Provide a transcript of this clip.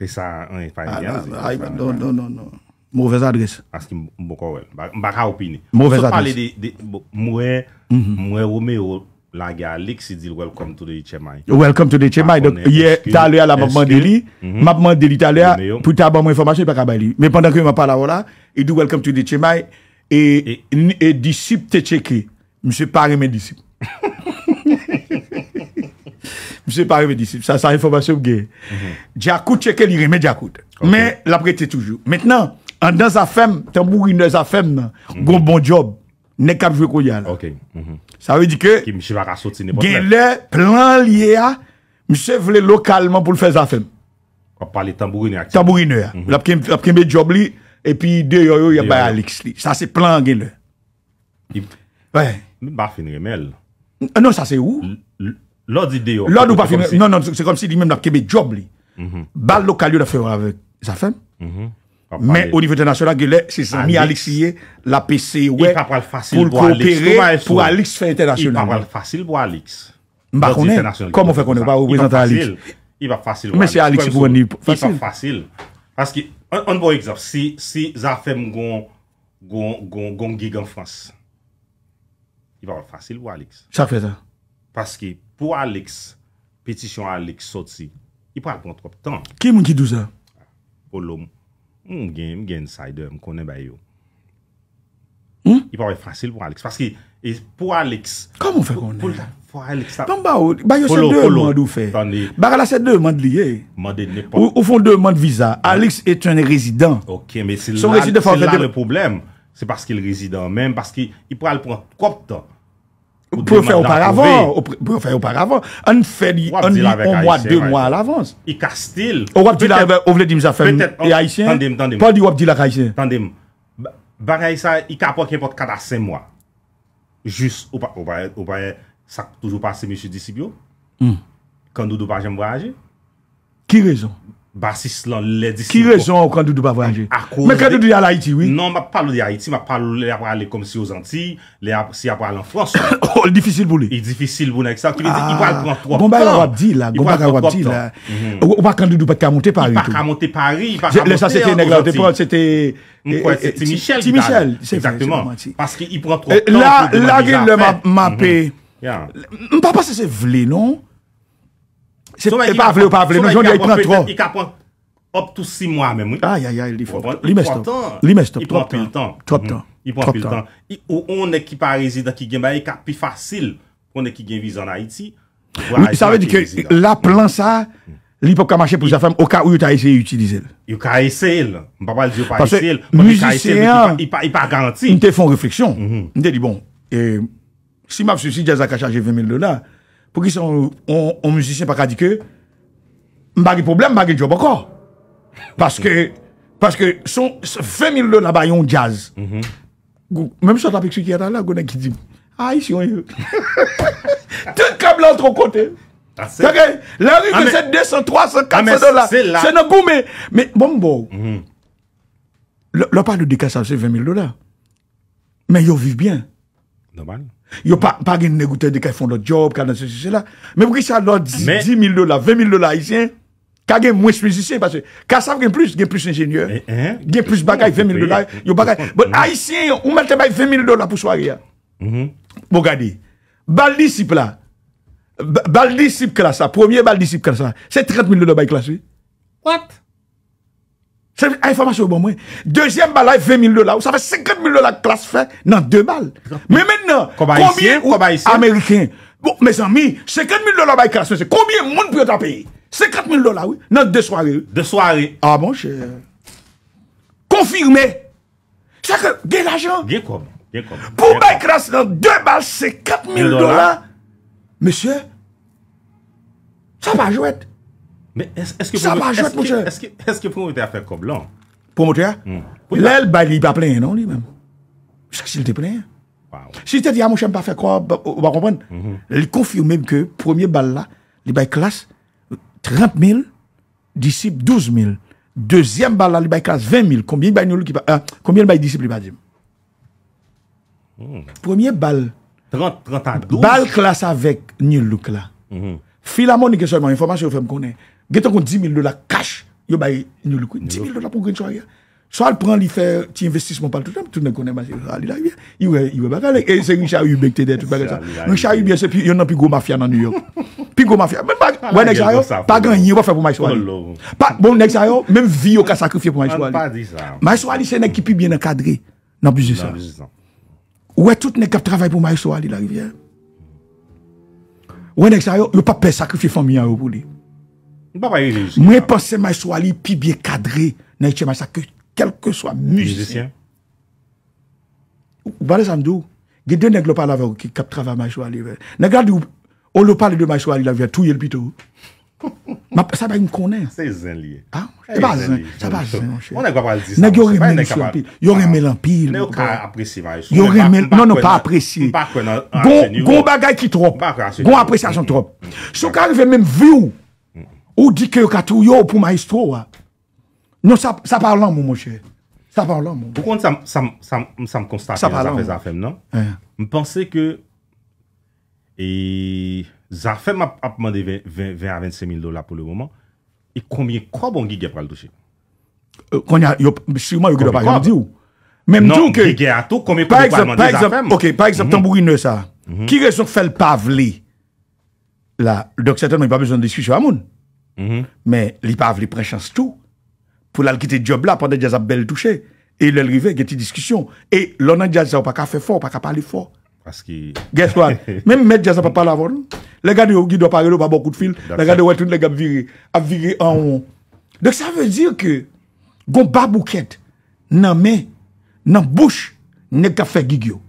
Te sa an e pa enyante. Non, non, non. Mwovez adres. Aske mboko wel. Mbaka opini. Mwovez adres. Mwe Romeo la gaya lik si di welcome to de chemay. Welcome to de chemay. Yo ta le a la mapman deli. Mapman deli ta le a pou ta aban mwen informasyon. Men pandan ke mwen pala wola, e di welcome to de chemay. E disip te cheke. Mse pari men disip. Mse parive disi, sa informasyon gen. Djakout cheke li reme djakout. Men, la prete toujou. Mwen nan zafem, tambourine zafem nan, mhm. goun bon job, ne kap jwe kou yal. Sa ve di ke, gen le, plan li ya, mse vle lokalman pou l'fè zafem. A pali tambourine akte. Tambourine ya. La pkeme job li, e pi de yoyo yabay aliks li. Sa se plan gen le. We. Ano sa se ou? Lò di deyo. Lò di ou pa fèmè. Non, non, mhm. mhm. se kom si di mèm la kebe job li. Bal lokal yo la fèmè avèk. Zafèm. Men, ou nivè international gè lè, se mi Alex yè, la PC wè, pou l'kòpère, pou Alex fèmè international. I pa pral fasil pou Alex. Mba konè. Kom mwen fè konè, wèzant Alex. I pa fasil pou Alex. Men se Alex pou wè nivè fasil. I pa fasil. Pas ki, an bon egzap, si Zafèm gè gè gè gè gè gè gè gè gè gè gè gè gè gè Paske pou Alix, petisyon Alix sot si, i pou al pou antrop tan. Ki moun ki dou zan? Olo moun. Moun gen, gen saide moun konen bayo. Hmm? I pou alwe fransil e, pou Alix. Paske pou Alix. Kam moun fè konen? Pou Alix. Pou mba ou, bayo sè dè ou mandou fè? Tani. Barala sè dè ou mand liye? Mandè nèpon. Ou fondè mand viza? Alix etè un rezidant. Ok, men se la le poublem. Se paske il rezidant. Men paske i pou al pou antrop tan. Prefè ou par avan, an fè li an li an mwa, dè mwa al avans. I kastil... Ou wap di la, ou vle di mza fèm, e haisyen, pa di wap di la khaisyen. Tandem, baray sa, i kapwa ki apote kada sen mwa. Jus, ou baray sa toujou pa se mè sè disibyo, kandou hmm. dè wajem wajem. Ki rezon? Basis lan lè disi. Ki rezon ou kandou doup avanje? A kou. Mè kandou doup yal Haiti, wè? Non, mè palou di Haiti, mè palou lè apwa lè komisi yo zanti, lè apwa si apwa lè en Frans. Difisil bou lè? E difisil bou lè ek sa. Ki mè di, i pwa lè pran 3 plan. Bon, mè yon wap di la. Gon pa kwa wap di la. Ou pa kandou doup et kamonte Paris. I pa kamonte Paris. Le sa se te neglante, se te... Mè kwa ete Timichel. Timichel, se vè. Ese mè mwen ti. Paske i pran 3 plan Se pa avle ou pa avle, nan joun yon yon yon pren tro. Se pa avle ou pa avle, nan joun yon yon yon pren tro. Ayayay, li mè stop. Li mè stop, trop tan. Trop tan. Trop tan. Ou onè ki pa rezida ki gen baye, ka pi fasil pou anè ki gen vize an Haiti. Ou a yon ki pa rezida. Sa vè di ke la plan mhm. sa, li pou ka mache pou sa fem, ou ka ou yon ta eseye utilize. Yon ka eseye. Mpa pa l di yo pa eseye. Mpa pa yon ka eseye, mpe yon te foun refleksyon. Mpe mhm. te di bon, si mè avle souci, jè zaka chaje 20.000 do pou ki son mou mou mousisye pa ka dike, m bagi poublem, m bagi job akor. Paske, paske son femil do la bayon jazz. Mèm son tapik sou ki yata la, gwenè ki di, a ah, yi si yon yon. Tè kab la an tro kote. Ah, la rive se 200, 300, 400 dola. Se nan poume. Mèm bon mbo, mhm. lopal ou dekasa se femil dola. Mèm yo viv bien. Normal. Yo pa gen negote de ka yon fon lò job, ka nan se se se la. Men pou ki sa lò 10.000 dola, 20.000 dola haisyen, ka gen mwen spesisyen. Ka sav gen plus, gen plus engenyeur. Gen plus bagay 20.000 dola. Bon haisyen, ou mante bay 20.000 dola pou swag ya. Mm-hmm. Bon gadi, bal disip la, bal disip klasa, premier bal disip klasa, se 30.000 dola bay klasi. What? A informasyon bon mwen Dezyen balay 20 000 dolar Sa fè 50 000 dolar klas fè nan 2 bal Mè men nan Kobaïsien Mè zanmi 50 000 dolar bay klas fè Konbien moun pou yot apè 50 000 dolar wè nan 2 soary A bon chè Konfirme Chè ke gè l'ajan Pou bay klas fè 2 bal Se 4 000 dolar Mè sè Sa pa jwèt Mais est-ce que vous va jouer pour Est-ce que est-ce que promoteur a fait comme là Promoteur Là, il a pas plein non lui-même. S'il te plaît. Si je te dis, à ah, mon chien, pas fait quoi, on bah, va bah, bah, comprendre. Mhm. Il confirme même que, premier balle là, il bail classe 30 000, disciples 12 000. Deuxième balle là, il une classe 20 000. Combien il euh, combien il disciples, il hmm. Premier balle. 30, 30 à 12. Balle classe avec nul look là. Mhm. Fil a moni gen soyman, informasyon yo fèm konen, gen ton kon 10.000 dola kash, yo baye nyo lukou, 10.000 dola pou gen Soali. Soali pran li fè, ti investis mon pal toutan, toutan konen masi, Soali la, yon wè, yon wè bakalè, e se Richard Yubek te de, Richard Yubek se pi, yon nan pi go mafya nan New York. Pi go mafya, wè nèk sa yon, pa gen yon, wè fè pou Mai Soali. Bon, nèk sa yon, mèm vi yo ka sakrifye pou Mai Soali. Mai Soali se nèk ki pi bien akadre, nan plus de sa. Wè tout nèk kap travay pou Mai Wè nèk sa yon, yon pa pe sakrifye fòm yon yon pou li. Mwen panse may souali pi biye kadre nan yon chè may sakrifye, kelke soua mjizisyen. Ou bade zan dou, gen dè nèk lopal avè ou ki kap travè may souali. Nèk lade ou lopal de may souali la vè touyè lpito ou. sa pa yon konen se zen liye sa pa zen yon reme l'impil yon reme, non yon pa apresi goun bagay ki trop goun apresi asyon trop mm. sou ka rive menm vu ou dike yo katou yo pou maestro ah. non sa pa lan moun moun che sa pa lan moun moun konti sa m konsta sa pa lan moun non? pense ke E zafem ap mande 20-25 mil dola pou le woman. E konbien kwa bon gigye pral touche? Sireman euh, yo non, gida par yon di ou. Non, gigye atou, konbien kwa bon par mande zafem. Par exemple, mhm. tambourine sa. Ki mhm. rezon fèl pavli? La, dok certaine man yon pa bezon diskusyon amoun. Men, li pavli prechans tou. Pou lal kite job la, pande dja zap bel touche. E lel rive, gen ti diskusyon. E lonan dja zaw pa ka fè fòr, pa ka pali fòr. Parce que. Guess what? Même mettre Jazz pas la avant. Les gars de Yogi doivent parler, pas beaucoup de fil. Les gars de Wetun, les gars virer, à virer en haut. Donc ça veut dire que, gon babouquette, nan main, nan bouche, n'est pas fait. gigio.